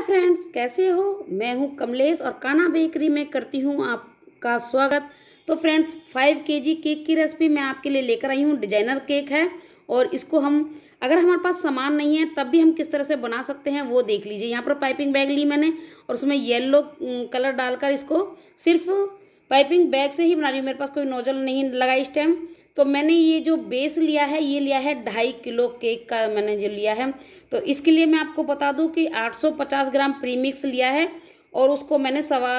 hi friends कैसे हो मैं हूँ कमलेश और काना बेकरी में करती हूँ आपका स्वागत तो फ्रेंड्स फाइव के जी केक की रेसिपी मैं आपके लिए लेकर आई हूँ डिजाइनर केक है और इसको हम अगर हमारे पास सामान नहीं है तब भी हम किस तरह से बना सकते हैं वो देख लीजिए यहाँ पर पाइपिंग बैग ली मैंने और उसमें येल्लो कलर डालकर इसको सिर्फ पाइपिंग बैग से ही बना रही हूँ मेरे पास कोई नोजल नहीं लगा इस टाइम तो मैंने ये जो बेस लिया है ये लिया है ढाई किलो केक का मैंने जो लिया है तो इसके लिए मैं आपको बता दूं कि 850 ग्राम प्रीमिक्स लिया है और उसको मैंने सवा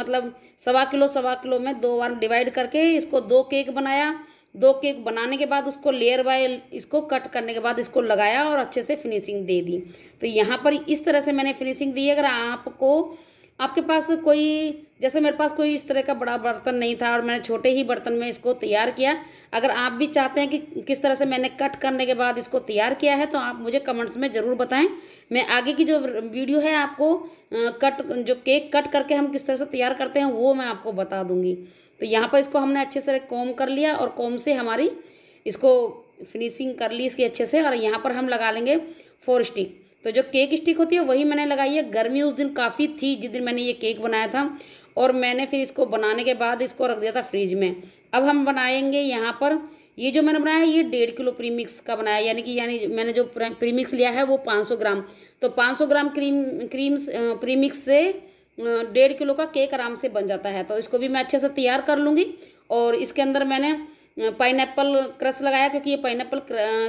मतलब सवा किलो सवा किलो में दो बार डिवाइड करके इसको दो केक बनाया दो केक बनाने के बाद उसको लेयर बाय इसको कट करने के बाद इसको लगाया और अच्छे से फिनिशिंग दे दी तो यहाँ पर इस तरह से मैंने फिनिशिंग दी अगर आपको आपके पास कोई जैसे मेरे पास कोई इस तरह का बड़ा बर्तन नहीं था और मैंने छोटे ही बर्तन में इसको तैयार किया अगर आप भी चाहते हैं कि किस तरह से मैंने कट करने के बाद इसको तैयार किया है तो आप मुझे कमेंट्स में ज़रूर बताएं मैं आगे की जो वीडियो है आपको कट जो केक कट करके हम किस तरह से तैयार करते हैं वो मैं आपको बता दूँगी तो यहाँ पर इसको हमने अच्छे से कोम कर लिया और कोम से हमारी इसको फिनिशिंग कर ली इसकी अच्छे से और यहाँ पर हम लगा लेंगे फोर स्टिक तो जो केक स्टिक होती है वही मैंने लगाई है गर्मी उस दिन काफ़ी थी जिस दिन मैंने ये केक बनाया था और मैंने फिर इसको बनाने के बाद इसको रख दिया था फ्रिज में अब हम बनाएंगे यहाँ पर ये जो मैंने बनाया है ये डेढ़ किलो प्रीमिक्स का बनाया यानी कि यानी मैंने जो प्रीमिक्स लिया है वो पाँच सौ ग्राम तो पाँच सौ ग्राम क्रीम क्रीम प्रीमिक्स से डेढ़ किलो का केक आराम से बन जाता है तो इसको भी मैं अच्छे से तैयार कर लूँगी और इसके अंदर मैंने एप्पल क्रश लगाया क्योंकि ये पाइनएप्पल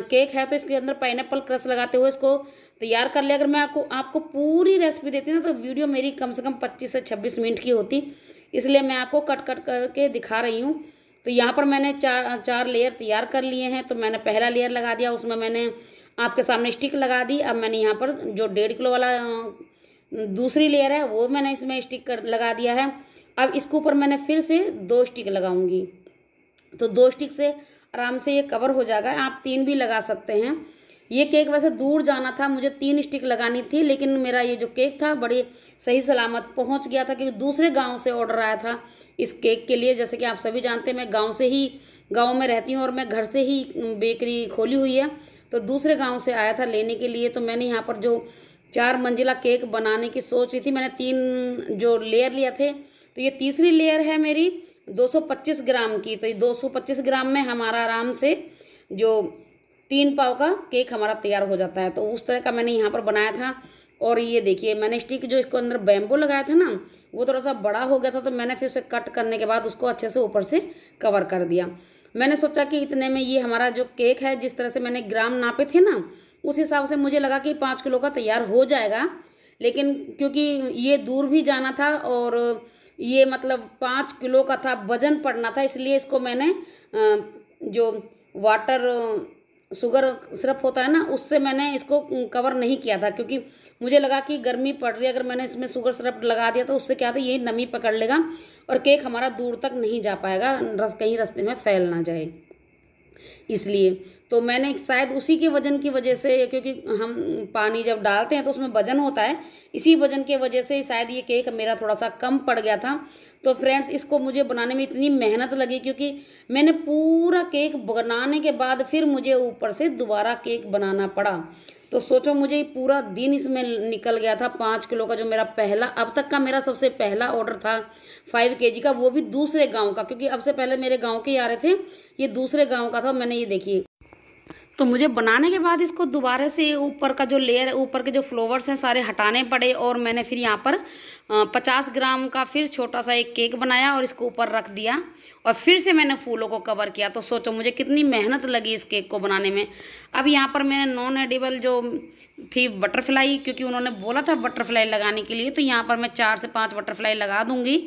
केक है तो इसके अंदर एप्पल क्रश लगाते हुए इसको तैयार कर लिया अगर मैं आपको आपको पूरी रेसिपी देती ना तो वीडियो मेरी कम से कम पच्चीस से छब्बीस मिनट की होती इसलिए मैं आपको कट कट करके दिखा रही हूँ तो यहाँ पर मैंने चार चार लेयर तैयार कर लिए हैं तो मैंने पहला लेयर लगा दिया उसमें मैंने आपके सामने स्टिक लगा दी अब मैंने यहाँ पर जो डेढ़ किलो वाला दूसरी लेयर है वो मैंने इसमें स्टिक कर लगा दिया है अब इसके ऊपर मैंने फिर से दो स्टिक लगाऊंगी तो दो स्टिक से आराम से ये कवर हो जाएगा आप तीन भी लगा सकते हैं ये केक वैसे दूर जाना था मुझे तीन स्टिक लगानी थी लेकिन मेरा ये जो केक था बड़े सही सलामत पहुंच गया था क्योंकि दूसरे गांव से ऑर्डर आया था इस केक के लिए जैसे कि आप सभी जानते हैं मैं गांव से ही गांव में रहती हूँ और मैं घर से ही बेकरी खोली हुई है तो दूसरे गाँव से आया था लेने के लिए तो मैंने यहाँ पर जो चार मंजिला केक बनाने की सोच थी मैंने तीन जो लेयर लिया थे तो ये तीसरी लेयर है मेरी 225 ग्राम की तो ये 225 ग्राम में हमारा आराम से जो तीन पाव का केक हमारा तैयार हो जाता है तो उस तरह का मैंने यहाँ पर बनाया था और ये देखिए मैंने स्टिक जो इसको अंदर बैम्बू लगाया था ना वो थोड़ा सा बड़ा हो गया था तो मैंने फिर उसे कट करने के बाद उसको अच्छे से ऊपर से कवर कर दिया मैंने सोचा कि इतने में ये हमारा जो केक है जिस तरह से मैंने ग्राम नापे थे ना उस हिसाब से मुझे लगा कि पाँच किलो का तैयार हो जाएगा लेकिन क्योंकि ये दूर भी जाना था और ये मतलब पाँच किलो का था वजन पड़ना था इसलिए इसको मैंने जो वाटर शुगर सिरप होता है ना उससे मैंने इसको कवर नहीं किया था क्योंकि मुझे लगा कि गर्मी पड़ रही है अगर मैंने इसमें शुगर सिरप लगा दिया तो उससे क्या था ये नमी पकड़ लेगा और केक हमारा दूर तक नहीं जा पाएगा रस कहीं रस्ते में फैल ना जाए इसलिए तो मैंने शायद उसी के वजन की वजह से क्योंकि हम पानी जब डालते हैं तो उसमें वजन होता है इसी वजन के वजह से शायद ये केक मेरा थोड़ा सा कम पड़ गया था तो फ्रेंड्स इसको मुझे बनाने में इतनी मेहनत लगी क्योंकि मैंने पूरा केक बनाने के बाद फिर मुझे ऊपर से दोबारा केक बनाना पड़ा तो सोचो मुझे पूरा दिन इसमें निकल गया था पाँच किलो का जो मेरा पहला अब तक का मेरा सबसे पहला ऑर्डर था फाइव के का वो भी दूसरे गांव का क्योंकि अब से पहले मेरे गांव के ही आ रहे थे ये दूसरे गांव का था मैंने ये देखिए तो मुझे बनाने के बाद इसको दोबारा से ऊपर का जो लेयर है ऊपर के जो फ्लोवर्स हैं सारे हटाने पड़े और मैंने फिर यहाँ पर पचास ग्राम का फिर छोटा सा एक केक बनाया और इसको ऊपर रख दिया और फिर से मैंने फूलों को कवर किया तो सोचो मुझे कितनी मेहनत लगी इस केक को बनाने में अब यहाँ पर मैंने नॉन एडिबल जो थी बटरफ्लाई क्योंकि उन्होंने बोला था बटरफ्लाई लगाने के लिए तो यहाँ पर मैं चार से पाँच बटरफ्लाई लगा दूँगी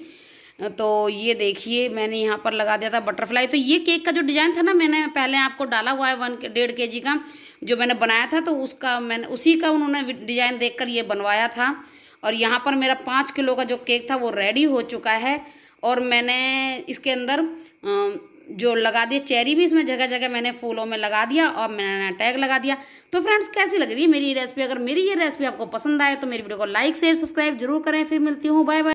तो ये देखिए मैंने यहाँ पर लगा दिया था बटरफ्लाई तो ये केक का जो डिज़ाइन था ना मैंने पहले आपको डाला हुआ है वन डेढ़ के जी का जो मैंने बनाया था तो उसका मैंने उसी का उन्होंने डिज़ाइन देख कर ये बनवाया था और यहाँ पर मेरा पाँच किलो का जो केक था वो रेडी हो चुका है और मैंने इसके अंदर जो लगा दिए चेरी भी इसमें जगह जगह मैंने फूलों में लगा दिया और मैंने टैग लगा दिया तो फ्रेंड्स कैसी लग रही है मेरी ये रेसिपी अगर मेरी ये रेसिपी आपको पसंद आए तो मेरी वीडियो को लाइक शेयर सब्सक्राइब जरूर करें फिर मिलती हूँ बाय बाय